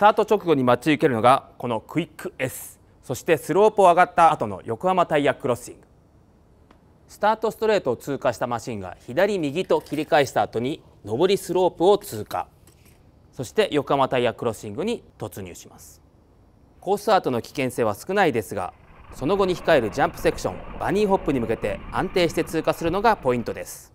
タート直後に待ち受けるのがこのクイック S そしてスロープを上がった後の横浜タイヤクロッシングスタートストレートを通過したマシンが左右と切り返した後に上りスロープを通過そして横浜タイヤクロッシングに突入しますコースアウトの危険性は少ないですがその後に控えるジャンプセクションバニーホップに向けて安定して通過するのがポイントです